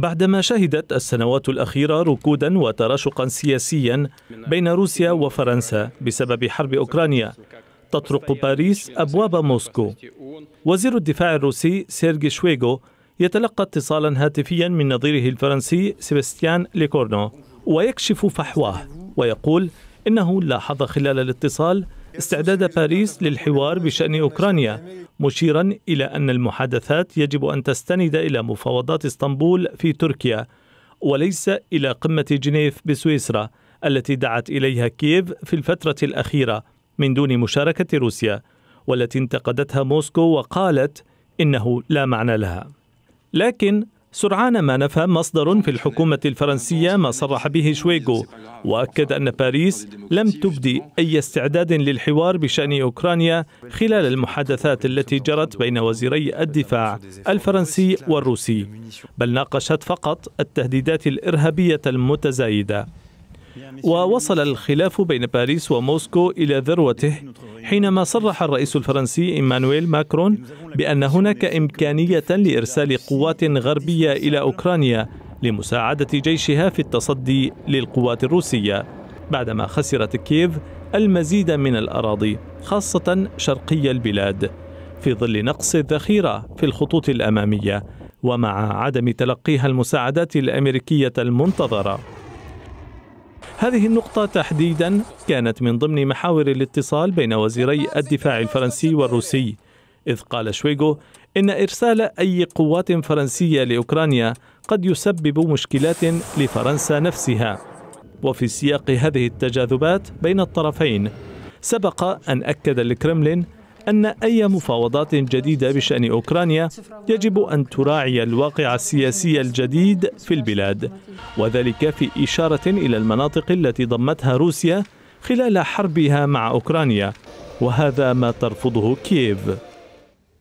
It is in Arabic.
بعدما شهدت السنوات الأخيرة ركودا وتراشقا سياسيا بين روسيا وفرنسا بسبب حرب أوكرانيا تطرق باريس أبواب موسكو وزير الدفاع الروسي سيرجي شويغو يتلقى اتصالا هاتفيا من نظيره الفرنسي سيباستيان ليكورنو ويكشف فحواه ويقول إنه لاحظ خلال الاتصال استعداد باريس للحوار بشأن أوكرانيا مشيرا إلى أن المحادثات يجب أن تستند إلى مفاوضات اسطنبول في تركيا وليس إلى قمة جنيف بسويسرا التي دعت إليها كييف في الفترة الأخيرة من دون مشاركة روسيا والتي انتقدتها موسكو وقالت إنه لا معنى لها لكن سرعان ما نفهم مصدر في الحكومة الفرنسية ما صرح به شويغو وأكد أن باريس لم تبدي أي استعداد للحوار بشأن أوكرانيا خلال المحادثات التي جرت بين وزيري الدفاع الفرنسي والروسي بل ناقشت فقط التهديدات الإرهابية المتزايدة ووصل الخلاف بين باريس وموسكو إلى ذروته حينما صرح الرئيس الفرنسي إيمانويل ماكرون بأن هناك إمكانية لإرسال قوات غربية إلى أوكرانيا لمساعدة جيشها في التصدي للقوات الروسية بعدما خسرت كييف المزيد من الأراضي خاصة شرقي البلاد في ظل نقص الذخيرة في الخطوط الأمامية ومع عدم تلقيها المساعدات الأمريكية المنتظرة هذه النقطة تحديدا كانت من ضمن محاور الاتصال بين وزيري الدفاع الفرنسي والروسي إذ قال شويغو إن إرسال أي قوات فرنسية لأوكرانيا قد يسبب مشكلات لفرنسا نفسها وفي سياق هذه التجاذبات بين الطرفين سبق أن أكد الكرملين أن أي مفاوضات جديدة بشأن أوكرانيا يجب أن تراعي الواقع السياسي الجديد في البلاد وذلك في إشارة إلى المناطق التي ضمتها روسيا خلال حربها مع أوكرانيا وهذا ما ترفضه كييف